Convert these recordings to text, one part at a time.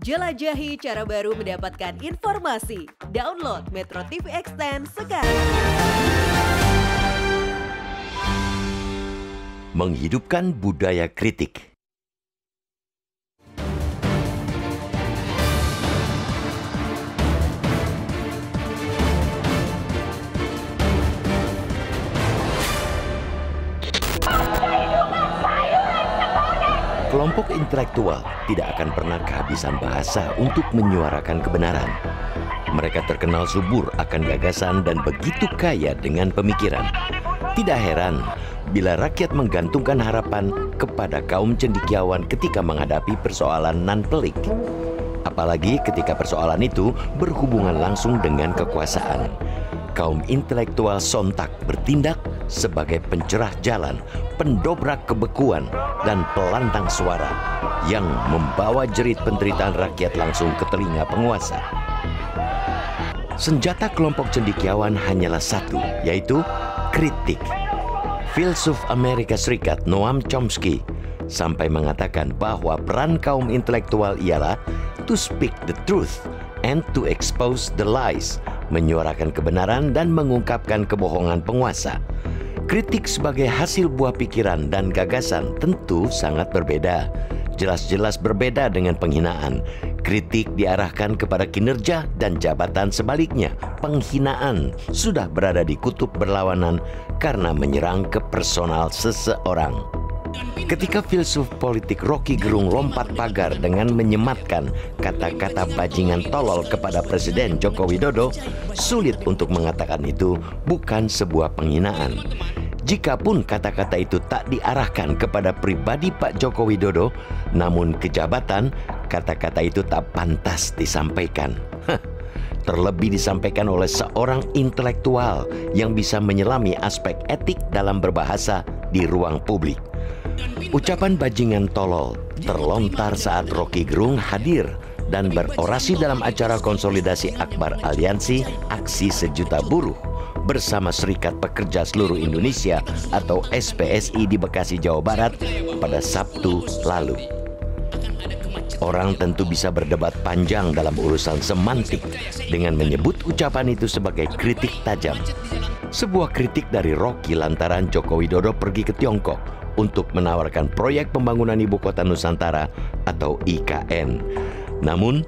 Jelajahi cara baru mendapatkan informasi. Download Metro TV Extend sekarang. Menghidupkan budaya kritik. Kelompok intelektual tidak akan pernah kehabisan bahasa untuk menyuarakan kebenaran. Mereka terkenal subur akan gagasan dan begitu kaya dengan pemikiran. Tidak heran bila rakyat menggantungkan harapan kepada kaum cendikiawan ketika menghadapi persoalan nan pelik. Apalagi ketika persoalan itu berhubungan langsung dengan kekuasaan kaum intelektual sontak bertindak sebagai pencerah jalan, pendobrak kebekuan, dan pelantang suara yang membawa jerit penderitaan rakyat langsung ke telinga penguasa. Senjata kelompok cendikiawan hanyalah satu, yaitu kritik. Filsuf Amerika Serikat Noam Chomsky sampai mengatakan bahwa peran kaum intelektual ialah to speak the truth and to expose the lies menyuarakan kebenaran dan mengungkapkan kebohongan penguasa. Kritik sebagai hasil buah pikiran dan gagasan tentu sangat berbeda. Jelas-jelas berbeda dengan penghinaan. Kritik diarahkan kepada kinerja dan jabatan sebaliknya. Penghinaan sudah berada di kutub berlawanan karena menyerang ke personal seseorang. Ketika filsuf politik Rocky Gerung lompat pagar dengan menyematkan kata-kata bajingan tolol kepada Presiden Joko Widodo, sulit untuk mengatakan itu bukan sebuah penghinaan. Jikapun kata-kata itu tak diarahkan kepada pribadi Pak Joko Widodo, namun kejabatan, kata-kata itu tak pantas disampaikan. Terlebih disampaikan oleh seorang intelektual yang bisa menyelami aspek etik dalam berbahasa di ruang publik. Ucapan bajingan tolol terlontar saat Rocky Gerung hadir dan berorasi dalam acara konsolidasi Akbar Aliansi Aksi Sejuta Buruh bersama Serikat Pekerja Seluruh Indonesia atau SPSI di Bekasi, Jawa Barat pada Sabtu lalu. Orang tentu bisa berdebat panjang dalam urusan semantik dengan menyebut ucapan itu sebagai kritik tajam. Sebuah kritik dari Rocky lantaran Joko Widodo pergi ke Tiongkok untuk menawarkan proyek pembangunan ibu kota Nusantara atau IKN. Namun,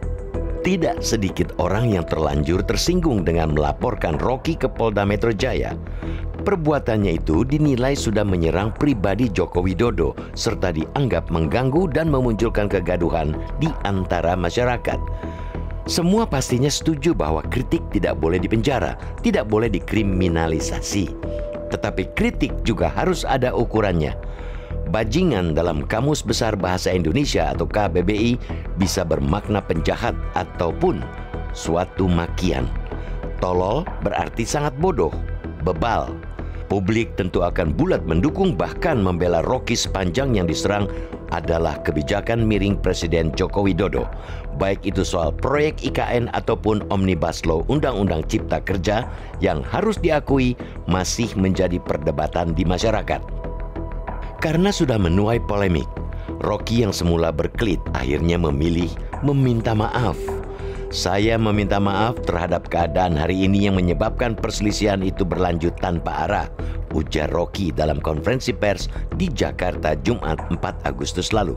tidak sedikit orang yang terlanjur tersinggung dengan melaporkan Rocky ke Polda Metro Jaya. Perbuatannya itu dinilai sudah menyerang pribadi Joko Widodo serta dianggap mengganggu dan memunculkan kegaduhan di antara masyarakat. Semua pastinya setuju bahwa kritik tidak boleh dipenjara, tidak boleh dikriminalisasi. Tetapi kritik juga harus ada ukurannya Bajingan dalam Kamus Besar Bahasa Indonesia atau KBBI bisa bermakna penjahat ataupun suatu makian. Tolol berarti sangat bodoh, bebal. Publik tentu akan bulat mendukung bahkan membela Rocky sepanjang yang diserang adalah kebijakan miring Presiden Joko Widodo, baik itu soal proyek IKN ataupun Omnibus Law Undang-Undang Cipta Kerja yang harus diakui masih menjadi perdebatan di masyarakat. Karena sudah menuai polemik, Rocky yang semula berkelit akhirnya memilih meminta maaf. Saya meminta maaf terhadap keadaan hari ini yang menyebabkan perselisihan itu berlanjut tanpa arah, ujar Rocky dalam konferensi pers di Jakarta Jumat 4 Agustus lalu.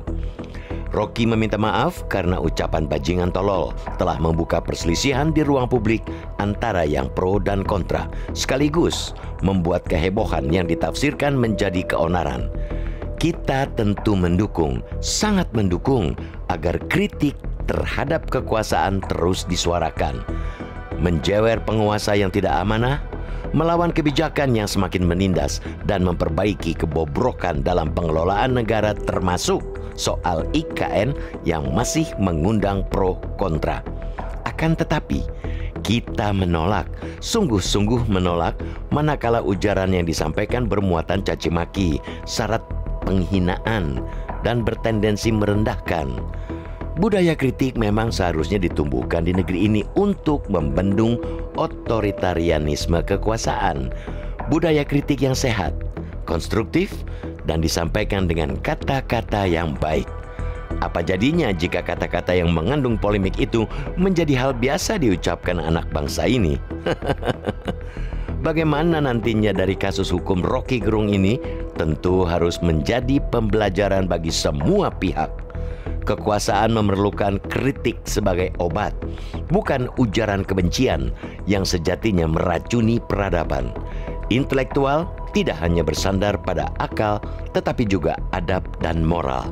Rocky meminta maaf karena ucapan bajingan tolol telah membuka perselisihan di ruang publik antara yang pro dan kontra, sekaligus membuat kehebohan yang ditafsirkan menjadi keonaran kita tentu mendukung, sangat mendukung agar kritik terhadap kekuasaan terus disuarakan. Menjewer penguasa yang tidak amanah, melawan kebijakan yang semakin menindas dan memperbaiki kebobrokan dalam pengelolaan negara termasuk soal IKN yang masih mengundang pro kontra. Akan tetapi, kita menolak, sungguh-sungguh menolak manakala ujaran yang disampaikan bermuatan caci maki, syarat penghinaan dan bertendensi merendahkan. Budaya kritik memang seharusnya ditumbuhkan di negeri ini untuk membendung otoritarianisme kekuasaan. Budaya kritik yang sehat, konstruktif, dan disampaikan dengan kata-kata yang baik. Apa jadinya jika kata-kata yang mengandung polemik itu menjadi hal biasa diucapkan anak bangsa ini? Bagaimana nantinya dari kasus hukum Rocky Gerung ini tentu harus menjadi pembelajaran bagi semua pihak. Kekuasaan memerlukan kritik sebagai obat, bukan ujaran kebencian yang sejatinya meracuni peradaban. Intelektual tidak hanya bersandar pada akal, tetapi juga adab dan moral.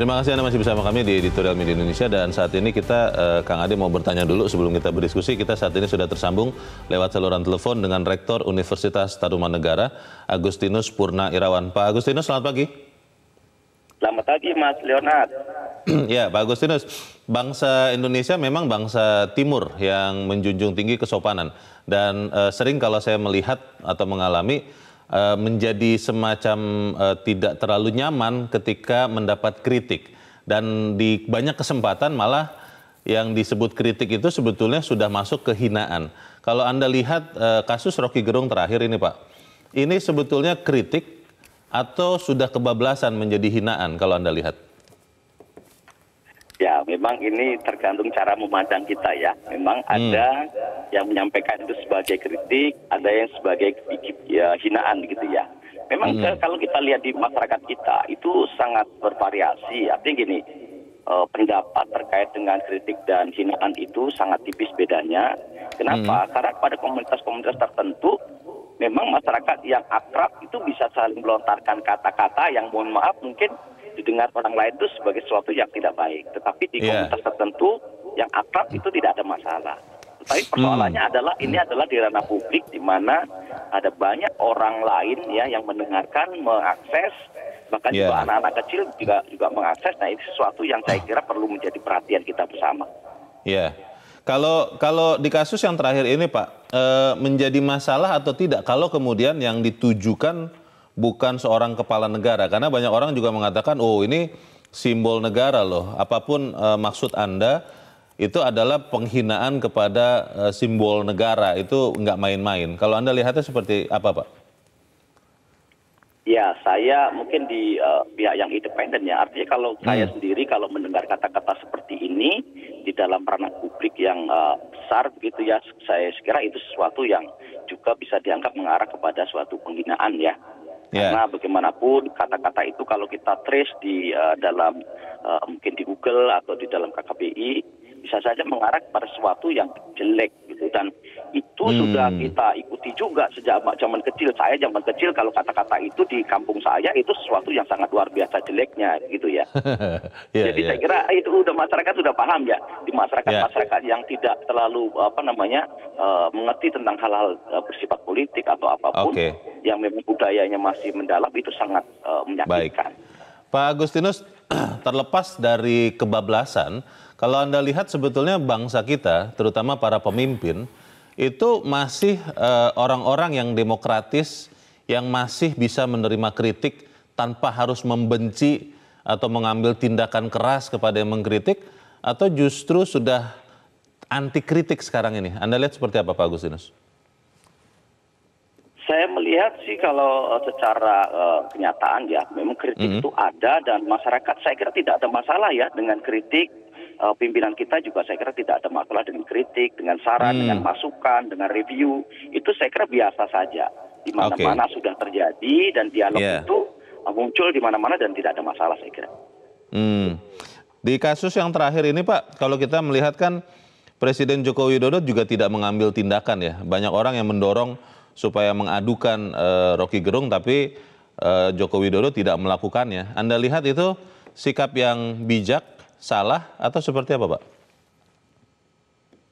Terima kasih Anda masih bersama kami di Editorial Media Indonesia dan saat ini kita eh, Kang Ade mau bertanya dulu sebelum kita berdiskusi. Kita saat ini sudah tersambung lewat saluran telepon dengan Rektor Universitas Tarumanegara Agustinus Purna Irawan. Pak Agustinus, selamat pagi. Selamat pagi Mas Leonard. ya, Pak Agustinus, bangsa Indonesia memang bangsa timur yang menjunjung tinggi kesopanan dan eh, sering kalau saya melihat atau mengalami Eh, menjadi semacam eh, tidak terlalu nyaman ketika mendapat kritik dan di banyak kesempatan malah yang disebut kritik itu sebetulnya sudah masuk kehinaan. Kalau Anda lihat eh, kasus Rocky Gerung terakhir ini, Pak. Ini sebetulnya kritik atau sudah kebablasan menjadi hinaan kalau Anda lihat? Ya, memang ini tergantung cara memandang kita ya. Memang hmm. ada yang menyampaikan itu sebagai kritik, ada yang sebagai ya, hinaan gitu ya. Memang hmm. kalau kita lihat di masyarakat kita itu sangat bervariasi. Artinya gini, eh, pendapat terkait dengan kritik dan hinaan itu sangat tipis bedanya. Kenapa? Hmm. Karena pada komunitas-komunitas tertentu memang masyarakat yang akrab itu bisa saling melontarkan kata-kata yang mohon maaf mungkin didengar orang lain itu sebagai sesuatu yang tidak baik. Tetapi di yeah. komunitas tertentu yang akrab hmm. itu tidak ada masalah. Tapi hmm. persoalannya hmm. adalah ini hmm. adalah di ranah publik di mana ada banyak orang lain ya yang mendengarkan, mengakses, bahkan yeah. juga anak-anak kecil juga juga mengakses. Nah ini sesuatu yang saya ah. kira perlu menjadi perhatian kita bersama. Ya, yeah. kalau kalau di kasus yang terakhir ini Pak e, menjadi masalah atau tidak kalau kemudian yang ditujukan bukan seorang kepala negara karena banyak orang juga mengatakan oh ini simbol negara loh apapun e, maksud anda itu adalah penghinaan kepada e, simbol negara itu nggak main-main kalau anda lihatnya seperti apa pak? Ya saya mungkin di e, pihak yang independen ya artinya kalau hmm. saya sendiri kalau mendengar kata-kata seperti ini di dalam ranah publik yang e, besar begitu ya saya kira itu sesuatu yang juga bisa dianggap mengarah kepada suatu penghinaan ya Ya. karena bagaimanapun kata-kata itu kalau kita trace di uh, dalam uh, mungkin di Google atau di dalam KKBI bisa saja mengarah pada sesuatu yang jelek gitu dan itu hmm. sudah kita lagi juga sejak zaman kecil saya zaman kecil kalau kata-kata itu di kampung saya itu sesuatu yang sangat luar biasa jeleknya gitu ya. yeah, Jadi yeah. saya kira itu udah masyarakat sudah paham ya di masyarakat yeah. masyarakat yang tidak terlalu apa namanya uh, mengerti tentang hal-hal uh, bersifat politik atau apapun okay. yang memang budayanya masih mendalam itu sangat uh, menyakitkan. Baik. Pak Agustinus terlepas dari kebablasan, kalau Anda lihat sebetulnya bangsa kita terutama para pemimpin itu masih eh, orang-orang yang demokratis yang masih bisa menerima kritik tanpa harus membenci atau mengambil tindakan keras kepada yang mengkritik atau justru sudah anti kritik sekarang ini? Anda lihat seperti apa Pak Agustinus? Saya melihat sih kalau eh, secara uh, kenyataan ya memang kritik mm -hmm. itu ada dan masyarakat saya kira tidak ada masalah ya dengan kritik uh, pimpinan kita juga saya kira tidak ada masalah dengan kritik, dengan saran, hmm. dengan masukan, dengan review. Itu saya kira biasa saja. Di mana-mana okay. sudah terjadi dan dialog yeah. itu eh, muncul di mana-mana dan tidak ada masalah saya kira. Hmm. Di kasus yang terakhir ini Pak, kalau kita melihat kan Presiden Joko Widodo juga tidak mengambil tindakan ya. Banyak orang yang mendorong supaya mengadukan uh, Rocky Gerung tapi uh, Joko Widodo tidak melakukannya. Anda lihat itu sikap yang bijak salah atau seperti apa Pak?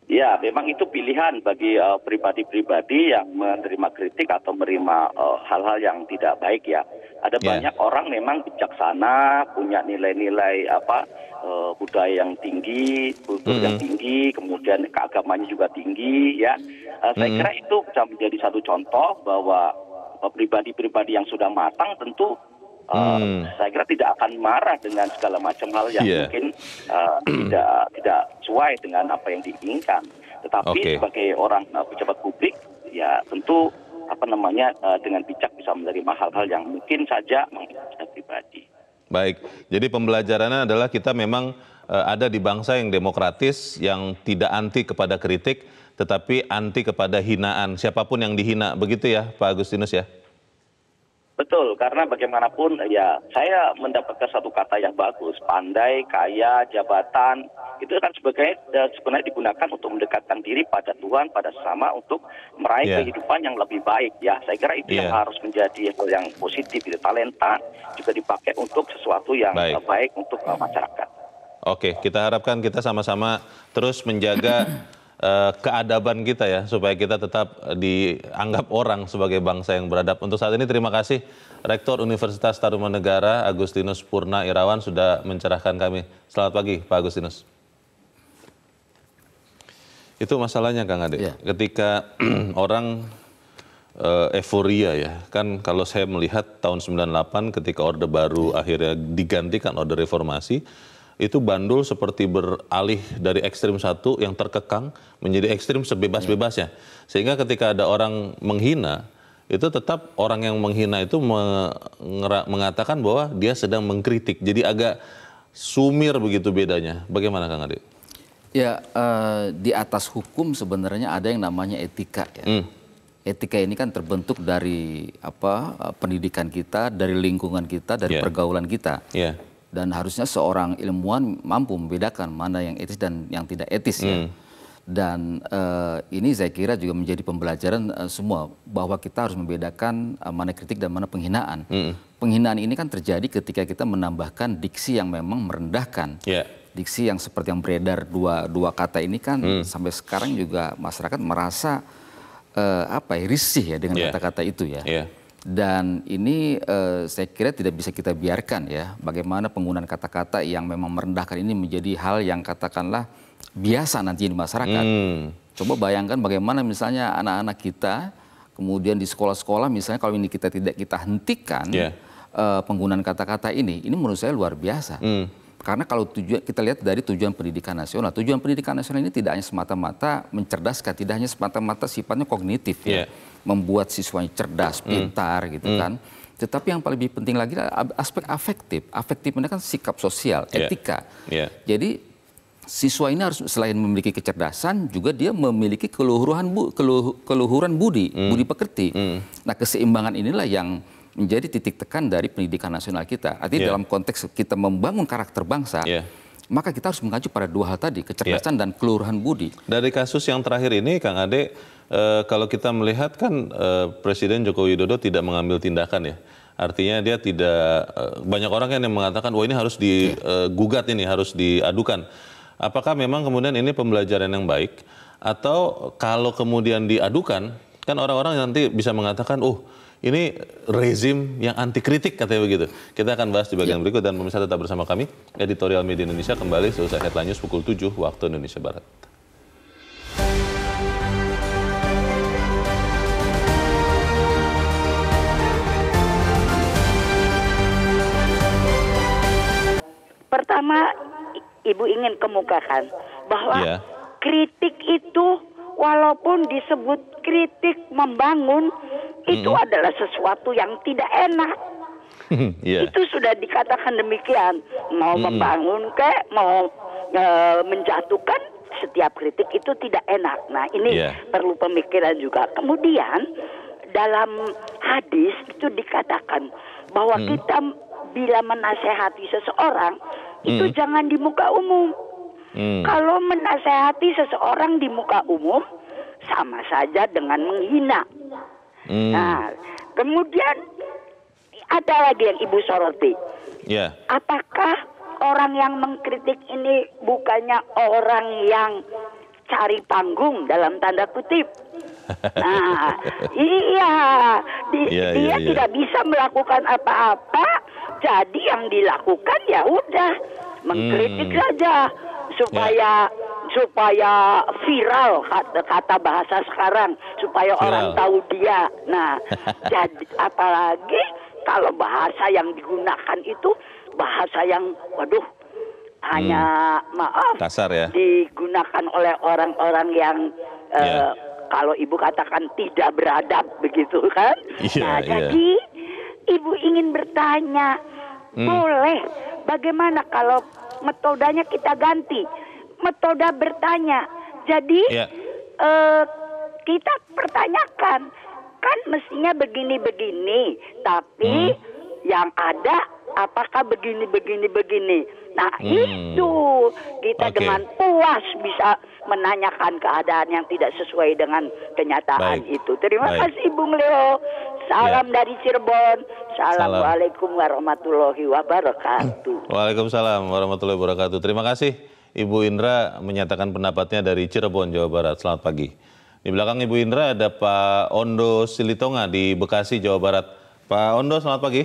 Ya, memang itu pilihan bagi eh, pribadi-pribadi uh, yang menerima kritik atau menerima eh, hal-hal uh, yang tidak baik ya. Ada yeah. banyak orang memang bijaksana, punya nilai-nilai apa uh, budaya yang tinggi, kultur mm-hmm. yang tinggi, kemudian keagamanya juga tinggi ya. Uh, saya mm-hmm. kira itu bisa menjadi satu contoh bahwa pribadi-pribadi yang sudah matang tentu Uh, saya kira tidak akan marah dengan segala macam hal yang yeah. mungkin uh, tidak tidak sesuai dengan apa yang diinginkan. Tetapi okay. sebagai orang uh, pejabat publik, ya tentu apa namanya uh, dengan bijak bisa menerima hal-hal yang mungkin saja mengenai pribadi. Baik, jadi pembelajarannya adalah kita memang uh, ada di bangsa yang demokratis, yang tidak anti kepada kritik, tetapi anti kepada hinaan siapapun yang dihina, begitu ya, Pak Agustinus ya? Betul, karena bagaimanapun ya saya mendapatkan satu kata yang bagus, pandai, kaya, jabatan, itu kan sebagai eh, sebenarnya digunakan untuk mendekatkan diri pada Tuhan, pada sesama untuk meraih yeah. kehidupan yang lebih baik ya. Saya kira itu yeah. yang iya. harus menjadi hal yang positif, itu talenta juga dipakai untuk sesuatu yang baik, baik untuk eh, masyarakat. Oke, kita harapkan kita sama-sama terus menjaga Eh, keadaban kita ya supaya kita tetap dianggap orang sebagai bangsa yang beradab. Untuk saat ini terima kasih Rektor Universitas Tarumanegara Agustinus Purna Irawan sudah mencerahkan kami. Selamat pagi Pak Agustinus. Itu masalahnya Kang Ade. Ya. Ketika orang eh, euforia ya. Kan kalau saya melihat tahun 98 ketika Orde Baru akhirnya digantikan Orde Reformasi itu bandul seperti beralih dari ekstrim satu yang terkekang menjadi ekstrim sebebas-bebasnya. Sehingga ketika ada orang menghina, itu tetap orang yang menghina itu mengatakan bahwa dia sedang mengkritik. Jadi agak sumir begitu bedanya. Bagaimana Kang Adi? Ya, uh, di atas hukum sebenarnya ada yang namanya etika ya. Hmm etika ini kan terbentuk dari apa eh, pendidikan kita, dari lingkungan kita, dari yeah. pergaulan kita. Yeah dan harusnya seorang ilmuwan mampu membedakan mana yang etis dan yang tidak etis ya. hmm. ya. Dan uh, ini saya kira juga menjadi pembelajaran uh, semua bahwa kita harus membedakan uh, mana kritik dan mana penghinaan. Hmm. Penghinaan ini kan terjadi ketika kita menambahkan diksi yang memang merendahkan. Yeah. Diksi yang seperti yang beredar dua dua kata ini kan hmm. sampai sekarang juga masyarakat merasa uh, apa ya, risih ya dengan ya. kata-kata yeah. itu ya. Yeah dan ini eh, saya kira tidak bisa kita biarkan ya, bagaimana penggunaan kata-kata yang memang merendahkan ini menjadi hal yang katakanlah biasa nanti di masyarakat. Hmm. Coba bayangkan bagaimana misalnya anak-anak kita kemudian di sekolah-sekolah misalnya kalau ini kita tidak kita hentikan yeah. Ya. uh, penggunaan kata-kata ini, ini menurut saya luar biasa. Hmm. Karena kalau tujuan kita lihat dari tujuan pendidikan nasional, tujuan pendidikan nasional ini tidak hanya semata-mata mencerdaskan, tidak hanya semata-mata sifatnya kognitif. Yeah. Ya, ya membuat siswanya cerdas, hmm. pintar gitu hmm. gitu kan. Tetapi yang paling penting lagi adalah aspek afektif. Afektif mereka kan sikap sosial, iya. etika. Yeah. Jadi siswa ini harus selain memiliki kecerdasan juga dia memiliki keluhuran bu, keluh, keluhuran budi, mm. budi pekerti. Mm. Nah, keseimbangan inilah yang menjadi titik tekan dari pendidikan nasional kita. Artinya yeah. dalam konteks kita membangun karakter bangsa, yeah maka kita harus mengacu pada dua hal tadi, kecerdasan yeah. dan keluhuran budi. Dari kasus yang terakhir ini, Kang Ade, e, kalau kita melihat kan e, Presiden Joko Widodo tidak mengambil tindakan ya. Artinya dia tidak e, banyak orang kan yang mengatakan wah ini harus digugat iya. ini harus diadukan. Apakah memang kemudian ini pembelajaran yang baik atau kalau kemudian diadukan kan orang-orang nanti bisa mengatakan oh ini rezim yang anti kritik katanya begitu. Kita akan bahas di bagian ya. berikut dan pemirsa tetap bersama kami. Editorial Media Indonesia kembali selesai headline news pukul 7 waktu Indonesia Barat. Pertama, Ibu ingin kemukakan bahwa yeah. kritik itu walaupun disebut kritik membangun mm itu adalah sesuatu yang tidak enak. yeah. Itu sudah dikatakan demikian, mau mm membangun kayak mau e, menjatuhkan setiap kritik itu tidak enak. Nah, ini yeah. perlu pemikiran juga. Kemudian dalam hadis itu dikatakan bahwa mm. kita bila menasehati seseorang hmm. itu jangan di muka umum. Hmm. Kalau menasehati seseorang di muka umum sama saja dengan menghina. Hmm. Nah, kemudian ada lagi yang Ibu soroti. Yeah. Apakah orang yang mengkritik ini bukannya orang yang cari panggung dalam tanda kutip. Nah, iya, di, yeah, dia yeah, ya. tidak bisa melakukan apa-apa jadi yang dilakukan ya udah mengkritik hmm. saja supaya ya. supaya viral kata, kata bahasa sekarang supaya viral. orang tahu dia. Nah, jadi apalagi kalau bahasa yang digunakan itu bahasa yang waduh hmm. hanya maaf kasar ya digunakan oleh orang-orang yang yeah. Ya. uh, kalau ibu katakan tidak beradab begitu kan. Yeah, nah, yeah. jadi Ibu ingin bertanya, hmm. boleh bagaimana kalau metodenya kita ganti? Metode bertanya. Jadi yeah. Iya. uh, kita pertanyakan kan mestinya begini-begini, tapi hmm. yang ada apakah begini-begini begini. Nah hmm. itu kita okay. dengan puas bisa menanyakan keadaan yang tidak sesuai dengan kenyataan Baik. itu. Terima Baik. kasih Bung Leo. Salam ya. dari Cirebon. Assalamualaikum warahmatullahi wabarakatuh. Waalaikumsalam warahmatullahi wabarakatuh. Terima kasih Ibu Indra menyatakan pendapatnya dari Cirebon, Jawa Barat. Selamat pagi. Di belakang Ibu Indra ada Pak Ondo Silitonga di Bekasi, Jawa Barat. Pak Ondo, selamat pagi.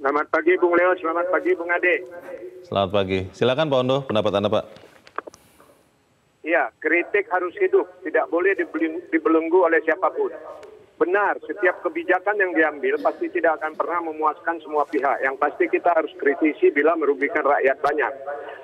Selamat pagi Bung Leo, selamat pagi Bung Ade. Selamat pagi. Silakan Pak Ondo, pendapat Anda Pak. Iya, kritik harus hidup, tidak boleh dibelenggu oleh siapapun benar setiap kebijakan yang diambil pasti tidak akan pernah memuaskan semua pihak. Yang pasti kita harus kritisi bila merugikan rakyat banyak.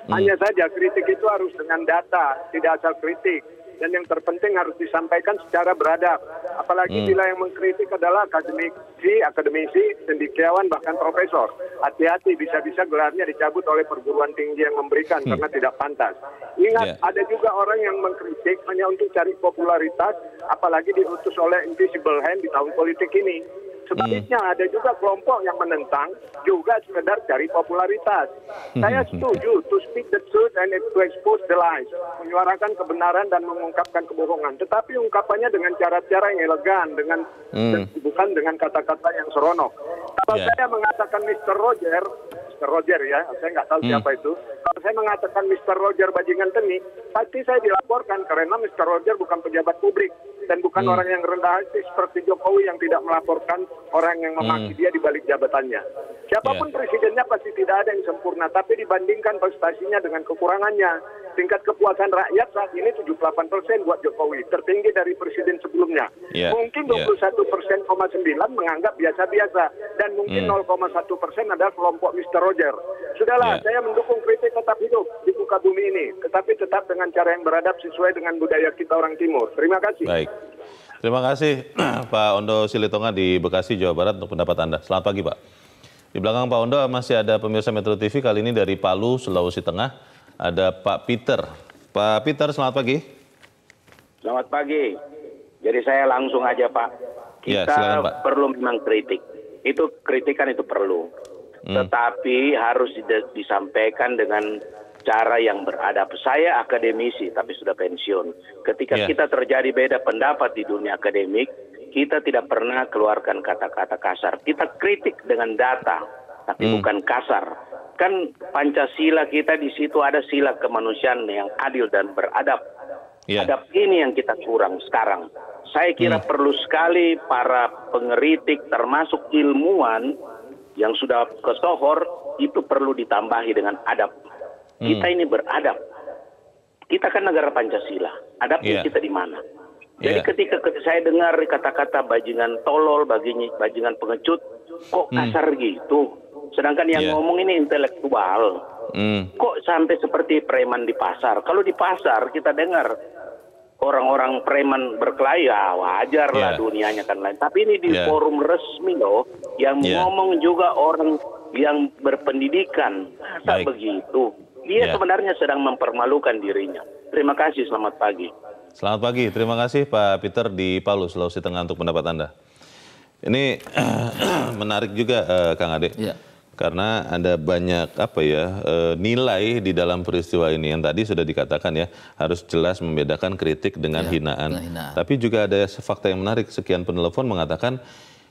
Hmm. Hanya saja kritik itu harus dengan data, tidak asal kritik dan yang terpenting harus disampaikan secara beradab. Apalagi hmm. bila yang mengkritik adalah akademisi, akademisi, sendikiawan, bahkan profesor. Hati-hati, bisa-bisa gelarnya dicabut oleh perguruan tinggi yang memberikan hmm. karena tidak pantas. Ingat, yeah. ada juga orang yang mengkritik hanya untuk cari popularitas, apalagi diutus oleh invisible hand di tahun politik ini. Sebaliknya hmm. ada juga kelompok yang menentang juga sekedar cari popularitas. Hmm. Saya setuju to speak the truth and to expose the lies, menyuarakan kebenaran dan mengungkapkan kebohongan. Tetapi ungkapannya dengan cara-cara yang elegan, dengan hmm. bukan dengan kata-kata yang seronok. Kalau yeah. saya mengatakan Mr. Roger, Mr. Roger ya, saya nggak tahu hmm. siapa itu. Kalau saya mengatakan Mr. Roger bajingan teni, pasti saya dilaporkan karena Mr. Roger bukan pejabat publik dan bukan hmm. orang yang rendah hati seperti Jokowi yang tidak melaporkan orang yang memaki hmm. dia di balik jabatannya. Siapapun yeah. presidennya pasti tidak ada yang sempurna, tapi dibandingkan prestasinya dengan kekurangannya, tingkat kepuasan rakyat saat ini 78 persen buat Jokowi, tertinggi dari presiden sebelumnya. Yeah. Mungkin 21 ya. persen, yeah. 9 menganggap biasa-biasa dan mungkin hmm. 0,1 persen adalah kelompok Mr. Roger. Sudahlah, ya. saya mendukung kritik tetap hidup di muka bumi ini, tetapi tetap dengan cara yang beradab sesuai dengan budaya kita orang Timur. Terima kasih. Baik. Terima kasih Pak Ondo Silitonga di Bekasi, Jawa Barat untuk pendapat Anda. Selamat pagi Pak. Di belakang Pak Ondo masih ada pemirsa Metro TV kali ini dari Palu, Sulawesi Tengah. Ada Pak Peter. Pak Peter, selamat pagi. Selamat pagi. Jadi saya langsung aja Pak. Ya, kita ya, silakan, Pak. perlu memang kritik. Itu kritikan itu perlu. Hmm. tetapi harus disampaikan dengan cara yang beradab. Saya akademisi tapi sudah pensiun. Ketika yeah. kita terjadi beda pendapat di dunia akademik, kita tidak pernah keluarkan kata-kata kasar. Kita kritik dengan data, tapi hmm. bukan kasar. Kan Pancasila kita di situ ada sila kemanusiaan yang adil dan beradab. Yeah. Adab ini yang kita kurang sekarang. Saya kira hmm. perlu sekali para pengeritik termasuk ilmuwan yang sudah ke sohor itu perlu ditambahi dengan adab. Hmm. Kita ini beradab. Kita kan negara Pancasila. Adabnya yeah. kita di mana? Jadi yeah. ketika, saya dengar kata-kata bajingan tolol, bajingan pengecut, kok hmm. kasar hmm. gitu. Sedangkan yang yeah. ngomong ini intelektual. Hmm. Kok sampai seperti preman di pasar? Kalau di pasar kita dengar orang-orang preman berkelahi ya wajar lah yeah. dunianya kan lain. Tapi ini di yeah. forum resmi loh yang yeah. ngomong juga orang yang berpendidikan. tak like. begitu? Dia yeah. sebenarnya sedang mempermalukan dirinya. Terima kasih, selamat pagi. Selamat pagi, terima kasih Pak Peter di Palu, Sulawesi Tengah untuk pendapat Anda. Ini menarik juga uh, Kang Ade. Yeah karena ada banyak apa ya eh, nilai di dalam peristiwa ini yang tadi sudah dikatakan ya harus jelas membedakan kritik dengan ya, hinaan. Dengan Tapi juga ada fakta yang menarik sekian penelepon mengatakan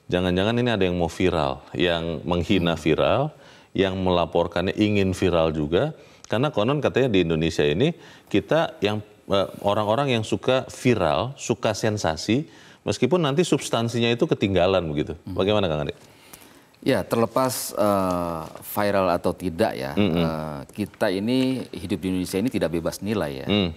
jangan-jangan ini ada yang mau viral, yang menghina hmm. viral, yang melaporkannya ingin viral juga karena konon katanya di Indonesia ini kita yang eh, orang-orang yang suka viral, suka sensasi meskipun nanti substansinya itu ketinggalan begitu. Hmm. Bagaimana Kang Andi? Ya, terlepas uh, viral atau tidak ya, mm -hmm. uh, kita ini hidup di Indonesia ini tidak bebas nilai ya. Mm.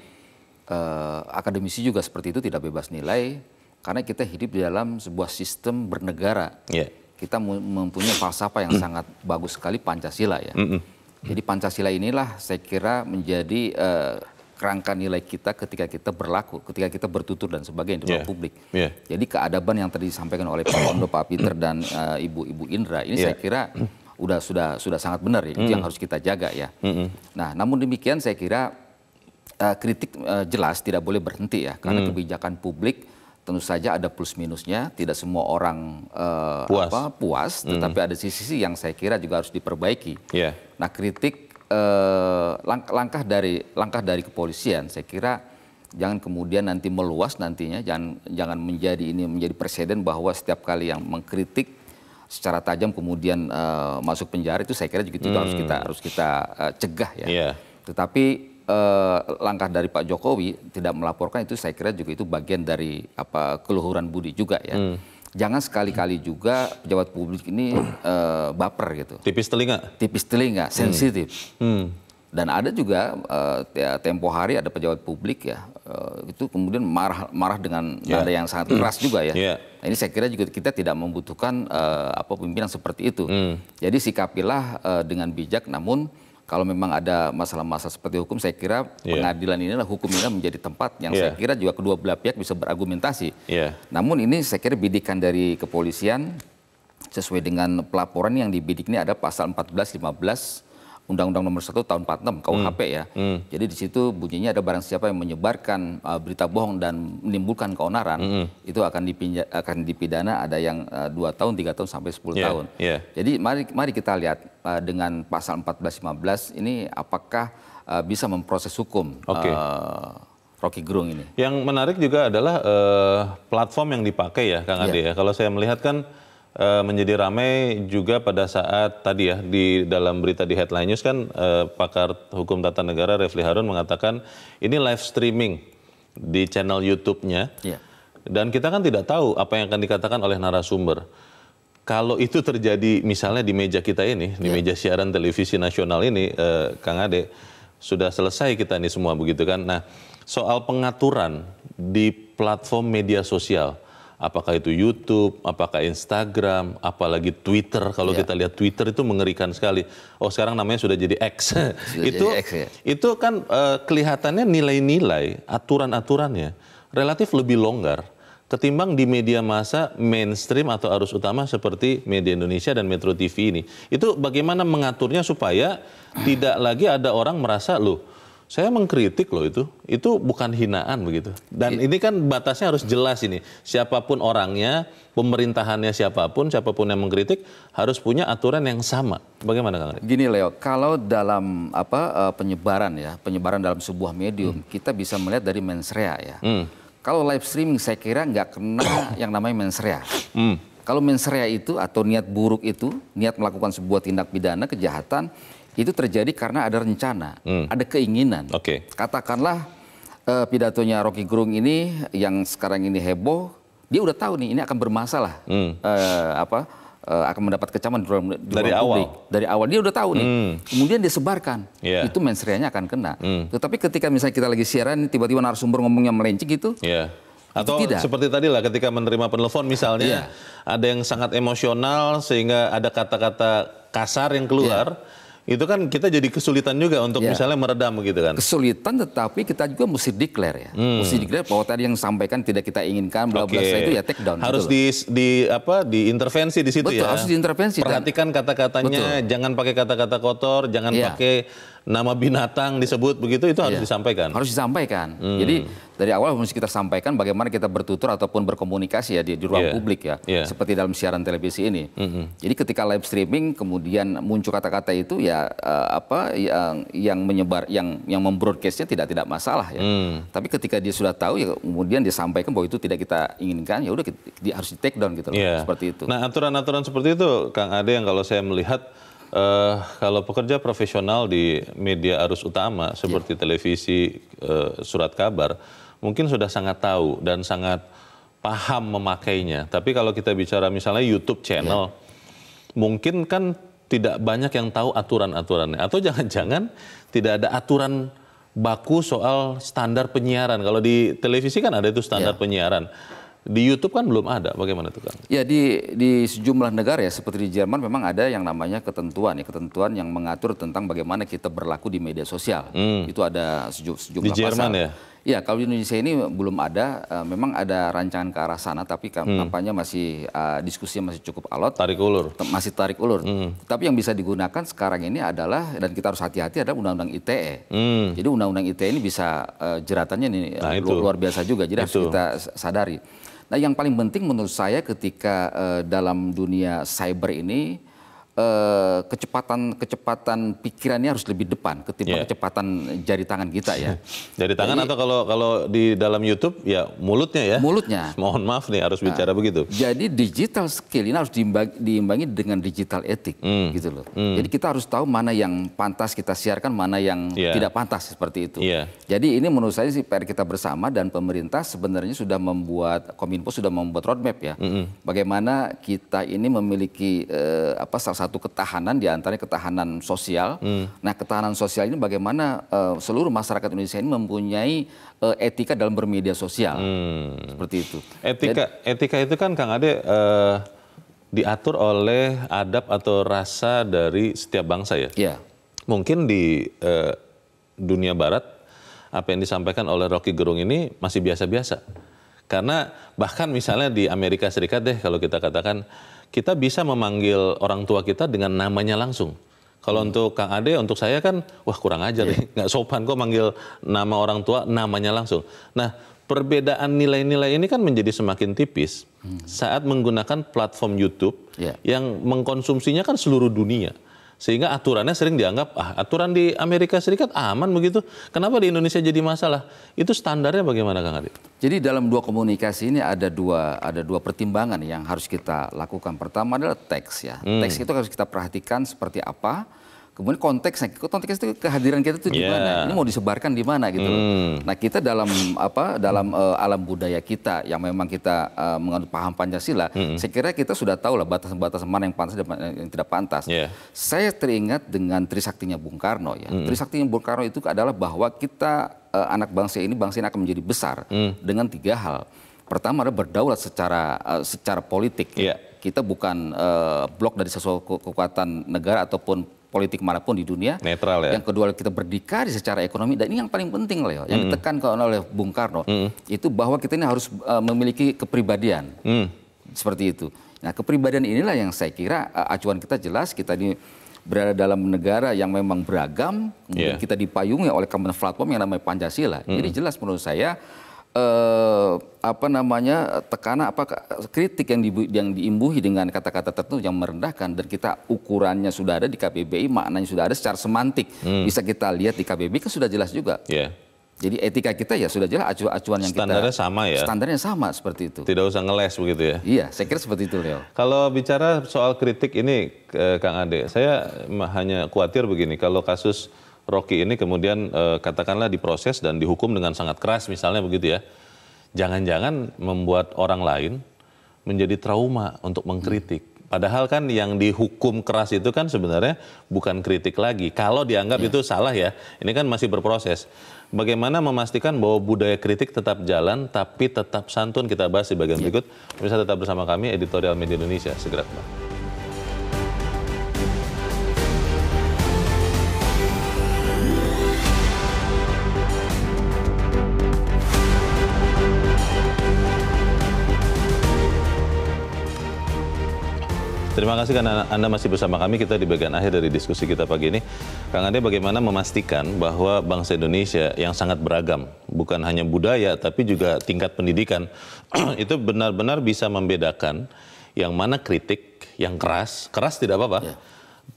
Uh, akademisi juga seperti itu tidak bebas nilai, karena kita hidup di dalam sebuah sistem bernegara. Yeah. Kita mempunyai falsafah yang mm. sangat bagus sekali Pancasila ya. Mm -hmm. Jadi Pancasila inilah saya kira menjadi uh, kerangka nilai kita ketika kita berlaku, ketika kita bertutur dan sebagainya di yeah. publik. Yeah. Jadi keadaban yang tadi disampaikan oleh Pak Ondo, Pak Peter dan ibu eh, Ibu Ibu Indra ini yeah. saya kira udah sudah sudah sangat benar ya. Mm Itu yang harus kita jaga ya. Mm -hmm. Nah, namun demikian saya kira uh, kritik uh, jelas tidak boleh berhenti ya karena mm. kebijakan publik tentu saja ada plus minusnya tidak semua orang uh, puas. apa puas tetapi mm. ada sisi-sisi yang saya kira juga harus diperbaiki yeah. nah kritik Eh, lang langkah dari langkah dari kepolisian saya kira jangan kemudian nanti meluas nantinya jangan jangan menjadi ini menjadi presiden bahwa setiap kali yang mengkritik secara tajam kemudian uh, masuk penjara itu saya kira juga hmm. harus kita harus kita uh, eh, cegah ya. Yeah. Tetapi uh, langkah dari Pak Jokowi tidak melaporkan itu saya kira juga itu bagian dari apa keluhuran budi juga ya. Hmm jangan sekali-kali juga pejabat publik ini uh, baper gitu. Tipis telinga. Tipis telinga, hmm. sensitif. Hmm. Dan ada juga uh, ya, tempo hari ada pejabat publik ya uh, itu kemudian marah marah dengan yeah. nada yang sangat keras juga ya. Yeah. Nah, ini saya kira juga kita tidak membutuhkan uh, apa pimpinan seperti itu. Mm. Jadi sikapilah uh, dengan bijak namun kalau memang ada masalah-masalah seperti hukum, saya kira yeah. pengadilan inilah hukum ini menjadi tempat yang yeah. saya iya. kira juga kedua belah pihak bisa berargumentasi. Yeah. Namun ini saya kira bidikan dari kepolisian sesuai dengan pelaporan yang dibidik ini ada pasal 14, 15, Undang-Undang Nomor 1 tahun 46 KUHP hmm. ya. Hmm. Jadi di situ bunyinya ada barang siapa yang menyebarkan uh, berita bohong dan menimbulkan keonaran hmm. itu akan dipinja, akan dipidana ada yang uh, dua 2 tahun, tiga tahun sampai 10 yeah. tahun. Yeah. Jadi mari mari kita lihat uh, dengan pasal 14 15 ini apakah uh, bisa memproses hukum okay. uh, Rocky Gerung ini. Yang menarik juga adalah uh, platform yang dipakai ya Kang yeah. Ade iya. ya. Kalau saya melihat kan Eh, menjadi ramai juga pada saat tadi ya di dalam berita di headline news kan uh, pakar hukum tata negara Refli Harun mengatakan ini live streaming di channel YouTube-nya. Yeah. Dan kita kan tidak tahu apa yang akan dikatakan oleh narasumber. Kalau itu terjadi misalnya di meja kita ini, yeah. di iya. meja siaran televisi nasional ini, eh, Kang Ade, sudah selesai kita ini semua begitu kan. Nah, soal pengaturan di platform media sosial, apakah itu YouTube, apakah Instagram, apalagi Twitter. Kalau yeah. kita lihat Twitter itu mengerikan sekali. Oh sekarang namanya sudah jadi X. sudah itu jadi X, ya? itu kan uh, kelihatannya nilai-nilai aturan-aturannya relatif lebih longgar ketimbang di media massa mainstream atau arus utama seperti media Indonesia dan Metro TV ini. Itu bagaimana mengaturnya supaya tidak lagi ada orang merasa loh saya mengkritik loh itu. Itu bukan hinaan begitu. Dan iya. ini kan batasnya harus jelas ini. Siapapun orangnya, pemerintahannya siapapun, siapapun yang mengkritik harus punya aturan yang sama. Bagaimana Kang Gini Leo, kalau dalam apa eh, penyebaran ya, penyebaran dalam sebuah medium, hmm. kita bisa melihat dari mensrea ya. Hmm. Kalau live streaming saya kira nggak kena yang namanya mensrea. Hmm. Kalau mensrea itu atau niat buruk itu, niat melakukan sebuah tindak pidana, kejahatan, itu terjadi karena ada rencana, hmm. ada keinginan. Okay. Katakanlah uh, pidatonya Rocky Gerung ini yang sekarang ini heboh, dia udah tahu nih ini akan bermasalah, hmm. uh, apa uh, akan mendapat kecaman di ruang, di dari awal. publik. Dari awal dia udah tahu nih, hmm. kemudian disebarkan, yeah. itu mensrianya akan kena. Hmm. Tetapi ketika misalnya kita lagi siaran, tiba-tiba narasumber ngomongnya melenceng gitu. Yeah. Atau tidak. seperti tadi lah ketika menerima penelpon misalnya yeah. ada yang sangat emosional sehingga ada kata-kata kasar yang keluar. Iya itu kan kita jadi kesulitan juga untuk ya. misalnya meredam gitu kan. Kesulitan tetapi kita juga mesti declare ya. Hmm. Mesti declare bahwa tadi yang sampaikan tidak kita inginkan bla bla okay. itu ya take down. Harus gitu di, di apa diintervensi di situ Betul, ya. harus diintervensi. Perhatikan kata-katanya, jangan pakai kata-kata kotor, jangan ya. pakai nama binatang disebut begitu itu harus iya. disampaikan. Harus disampaikan. Hmm. Jadi dari awal harus kita sampaikan bagaimana kita bertutur ataupun berkomunikasi ya di, di ruang yeah. publik ya, yeah. seperti dalam siaran televisi ini. Mm -hmm. Jadi ketika live streaming kemudian muncul kata-kata itu ya uh, apa yang yang menyebar yang yang membroadcastnya tidak tidak masalah ya. Mm. Tapi ketika dia sudah tahu ya kemudian disampaikan bahwa itu tidak kita inginkan ya udah dia harus di take down gitu loh. Yeah. Seperti itu. Nah, aturan-aturan seperti itu Kang Ade yang kalau saya melihat Uh, kalau pekerja profesional di media arus utama seperti yeah. televisi, uh, surat kabar, mungkin sudah sangat tahu dan sangat paham memakainya. Tapi kalau kita bicara misalnya YouTube channel, yeah. mungkin kan tidak banyak yang tahu aturan-aturannya. Atau jangan-jangan tidak ada aturan baku soal standar penyiaran. Kalau di televisi kan ada itu standar yeah. penyiaran. Di YouTube kan belum ada, bagaimana itu kan? Ya di, di sejumlah negara ya, seperti di Jerman memang ada yang namanya ketentuan ya, ketentuan yang mengatur tentang bagaimana kita berlaku di media sosial. Hmm. Itu ada sejum, sejumlah di Jerman ya. Ya, kalau di Indonesia ini belum ada, uh, memang ada rancangan ke arah sana, tapi hmm. masih uh, diskusinya masih cukup alot. Tarik ulur. Masih tarik ulur. Hmm. Tapi yang bisa digunakan sekarang ini adalah dan kita harus hati-hati adalah Undang-Undang ITE. Hmm. Jadi Undang-Undang ITE ini bisa uh, jeratannya ini nah, luar, luar biasa juga, jadi itu. harus kita sadari. Nah, yang paling penting menurut saya ketika uh, dalam dunia cyber ini Eh, kecepatan kecepatan pikirannya harus lebih depan ketimbang yeah. kecepatan jari tangan kita ya. jari tangan jadi, atau kalau kalau di dalam YouTube ya mulutnya ya. Mulutnya. Mohon maaf nih harus nah, bicara begitu. Jadi digital skill ini harus diimbangi, diimbangi dengan digital etik mm. gitu loh. Mm. Jadi kita harus tahu mana yang pantas kita siarkan, mana yang yeah. tidak pantas seperti itu. Yeah. Jadi ini menurut saya sih PR kita bersama dan pemerintah sebenarnya sudah membuat Kominfo sudah membuat roadmap ya. Mm -hmm. Bagaimana kita ini memiliki eh, apa salah satu ketahanan diantaranya ketahanan sosial. Hmm. Nah ketahanan sosial ini bagaimana uh, seluruh masyarakat Indonesia ini mempunyai uh, etika dalam bermedia sosial hmm. seperti itu. Etika Jadi, etika itu kan Kang Ade uh, diatur oleh adab atau rasa dari setiap bangsa ya. Iya. Mungkin di uh, dunia Barat apa yang disampaikan oleh Rocky Gerung ini masih biasa-biasa. Karena bahkan misalnya di Amerika Serikat deh kalau kita katakan kita bisa memanggil orang tua kita dengan namanya langsung. Kalau hmm. untuk Kang Ade, untuk saya kan, wah kurang aja, yeah. nih, nggak sopan kok manggil nama orang tua namanya langsung. Nah, perbedaan nilai-nilai ini kan menjadi semakin tipis hmm. saat menggunakan platform YouTube yeah. yang mengkonsumsinya kan seluruh dunia sehingga aturannya sering dianggap ah aturan di Amerika Serikat aman begitu. Kenapa di Indonesia jadi masalah? Itu standarnya bagaimana Kang Adit? Jadi dalam dua komunikasi ini ada dua ada dua pertimbangan yang harus kita lakukan. Pertama adalah teks ya. Hmm. Teks itu harus kita perhatikan seperti apa Kemudian konteksnya, konteks itu kehadiran kita itu di iya. mana? Yeah. Ini mau disebarkan di mana gitu Mm. Nah, kita dalam apa dalam uh, alam budaya kita yang memang kita uh, menganut paham Pancasila, mm. saya kira kita sudah tahu lah batas-batas mana yang pantas dan yang tidak pantas. Yeah. Saya teringat dengan trisaktinya Bung Karno ya. Mm. Trisaktinya Bung Karno itu adalah bahwa kita uh, anak bangsa ini bangsa ini akan menjadi besar mm. dengan tiga hal. Pertama adalah berdaulat secara uh, secara politik. Yeah. Kita bukan uh, blok dari sesuatu kekuatan negara ataupun politik manapun di dunia. Netral ya. Yang kedua kita berdikari secara ekonomi dan ini yang paling penting Leo, ya. yang mm oleh Bung Karno mm itu bahwa kita ini harus uh, memiliki kepribadian. Mm. Seperti itu. Nah, kepribadian inilah yang saya kira uh, acuan kita jelas kita ini berada dalam negara yang memang beragam, kemudian yeah. kita dipayungi oleh common platform yang namanya Pancasila. Mm Jadi jelas menurut saya eh, apa namanya tekanan apa kritik yang, di, yang diimbuhi dengan kata-kata tertentu yang merendahkan dan kita ukurannya sudah ada di KBBI maknanya sudah ada secara semantik hmm. bisa kita lihat di KBBI kan sudah jelas juga. Yeah. Jadi etika kita ya sudah jelas acuan acuan yang standarnya kita sama ya. Standarnya sama seperti itu. Tidak usah ngeles begitu ya. Iya, saya kira seperti itu, Leo. Kalau bicara soal kritik ini eh, Kang Ade, saya hanya khawatir begini kalau kasus Rocky ini kemudian eh, katakanlah diproses dan dihukum dengan sangat keras misalnya begitu ya. Jangan-jangan membuat orang lain menjadi trauma untuk mengkritik. Padahal kan yang dihukum keras itu kan sebenarnya bukan kritik lagi. Kalau dianggap ya. itu salah ya, ini kan masih berproses. Bagaimana memastikan bahwa budaya kritik tetap jalan tapi tetap santun kita bahas di bagian ya. berikut. Bisa tetap bersama kami editorial media Indonesia segera kembali. Terima kasih karena Anda masih bersama kami. Kita di bagian akhir dari diskusi kita pagi ini. Kang Ade bagaimana memastikan bahwa bangsa Indonesia yang sangat beragam, bukan hanya budaya tapi juga tingkat pendidikan, itu benar-benar bisa membedakan yang mana kritik, yang keras, keras tidak apa-apa, ya.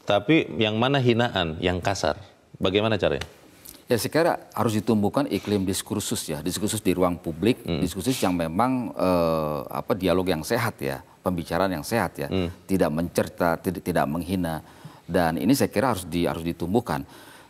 tapi yang mana hinaan, yang kasar. Bagaimana caranya? Ya saya kira harus ditumbuhkan iklim diskursus ya, diskursus di ruang publik, hmm. diskursus yang memang eh, apa dialog yang sehat ya pembicaraan yang sehat ya, hmm. tidak mencerta, tidak, tidak menghina. Dan ini saya kira harus di, harus ditumbuhkan.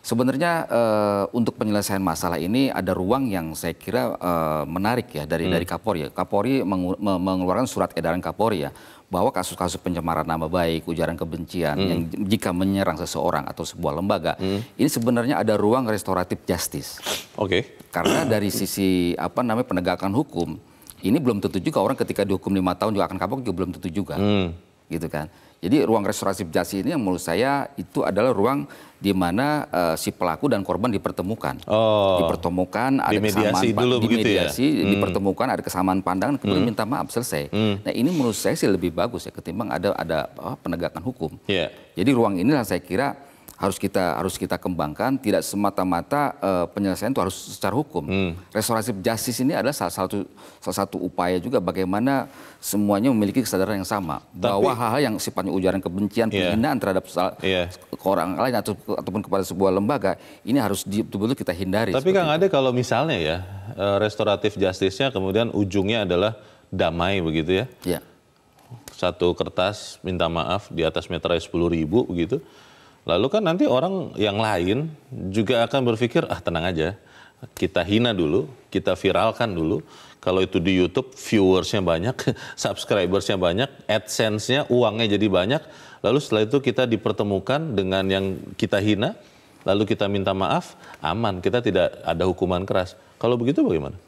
Sebenarnya uh, untuk penyelesaian masalah ini ada ruang yang saya kira uh, menarik ya dari hmm. dari Kapolri. Kapolri mengeluarkan surat edaran Kapolri ya bahwa kasus-kasus pencemaran nama baik, ujaran kebencian hmm. yang jika menyerang seseorang atau sebuah lembaga, hmm. ini sebenarnya ada ruang restoratif justice. Oke. Okay. Karena dari sisi apa namanya penegakan hukum ini belum tentu juga orang ketika dihukum lima tahun juga akan kapok juga belum tentu juga. Hmm. Gitu kan. Jadi ruang restorasi justice ini yang menurut saya itu adalah ruang di mana uh, si pelaku dan korban dipertemukan. Oh. Dipertemukan ada mediasi kesamaan dulu mediasi, ya? hmm. dipertemukan ada kesamaan pandangan kemudian hmm. minta maaf selesai. Hmm. Nah, ini menurut saya sih lebih bagus ya ketimbang ada ada oh, penegakan hukum. Yeah. Jadi ruang inilah saya kira harus kita harus kita kembangkan tidak semata-mata uh, penyelesaian itu harus secara hukum. Hmm. Restorasi justice ini adalah salah satu salah satu upaya juga bagaimana semuanya memiliki kesadaran yang sama Tapi, bahwa hal-hal yang sifatnya ujaran kebencian, yeah. penghinaan terhadap yeah. Iya. orang lain atau ataupun kepada sebuah lembaga ini harus betul-betul kita hindari. Tapi Kang Ade kalau misalnya ya eh, restoratif justice-nya kemudian ujungnya adalah damai begitu ya. Yeah. Satu kertas minta maaf di atas meterai sepuluh ribu begitu Lalu kan nanti orang yang lain juga akan berpikir, ah tenang aja, kita hina dulu, kita viralkan dulu. Kalau itu di YouTube, viewersnya banyak, subscribersnya banyak, AdSense-nya, uangnya jadi banyak. Lalu setelah itu kita dipertemukan dengan yang kita hina, lalu kita minta maaf, aman, kita tidak ada hukuman keras. Kalau begitu bagaimana?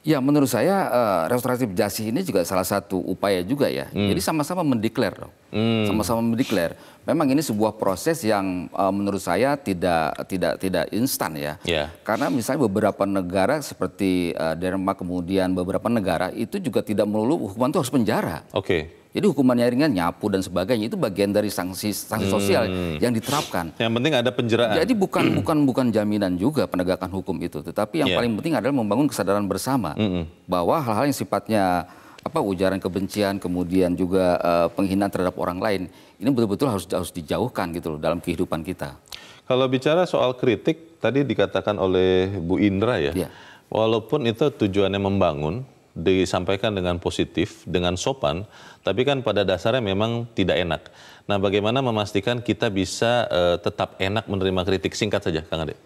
Ya menurut saya uh, restorasi jasih ini juga salah satu upaya juga ya. Hmm. Jadi sama-sama mendeklar sama hmm. Sama-sama mendeklar. Memang ini sebuah proses yang uh, menurut saya tidak tidak tidak instan ya. Yeah. Karena misalnya beberapa negara seperti uh, Denmark kemudian beberapa negara itu juga tidak melulu hukuman itu harus penjara. Oke. Okay. Jadi hukumannya ringan, nyapu dan sebagainya itu bagian dari sanksi sanksi hmm. sosial yang diterapkan. Yang penting ada penjeraan. Jadi bukan hmm. bukan bukan jaminan juga penegakan hukum itu, tetapi yang yeah. paling penting adalah membangun kesadaran bersama hmm. bahwa hal-hal yang sifatnya apa ujaran kebencian kemudian juga uh, penghinaan terhadap orang lain ini betul-betul harus harus dijauhkan gitu loh dalam kehidupan kita. Kalau bicara soal kritik tadi dikatakan oleh Bu Indra ya. Yeah. Walaupun itu tujuannya membangun, disampaikan dengan positif, dengan sopan, tapi kan pada dasarnya memang tidak enak. Nah, bagaimana memastikan kita bisa uh, tetap enak menerima kritik? Singkat saja, Kang Ade.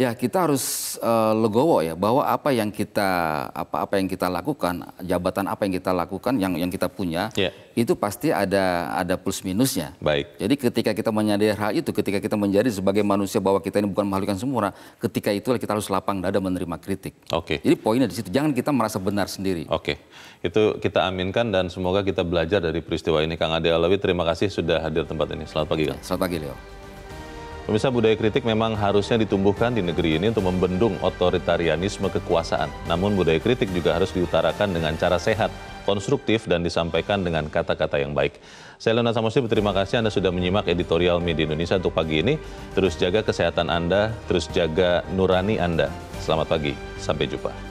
Ya kita harus uh, legowo ya bahwa apa yang kita apa apa yang kita lakukan jabatan apa yang kita lakukan yang yang kita punya yeah. itu pasti ada ada plus minusnya. Baik. Jadi ketika kita menyadari hal itu, ketika kita menjadi sebagai manusia bahwa kita ini bukan makhluk yang sempurna, ketika itulah kita harus lapang dada menerima kritik. Oke. Okay. Jadi poinnya di situ, jangan kita merasa benar sendiri. Oke, okay. itu kita aminkan dan semoga kita belajar dari peristiwa ini. Kang Ade Alawi, terima kasih sudah hadir tempat ini. Selamat pagi, Kang. Selamat pagi, Leo. Pemirsa budaya kritik memang harusnya ditumbuhkan di negeri ini untuk membendung otoritarianisme kekuasaan. Namun budaya kritik juga harus diutarakan dengan cara sehat, konstruktif, dan disampaikan dengan kata-kata yang baik. Saya Leonard Samosir, berterima kasih Anda sudah menyimak editorial Media Indonesia untuk pagi ini. Terus jaga kesehatan Anda, terus jaga nurani Anda. Selamat pagi, sampai jumpa.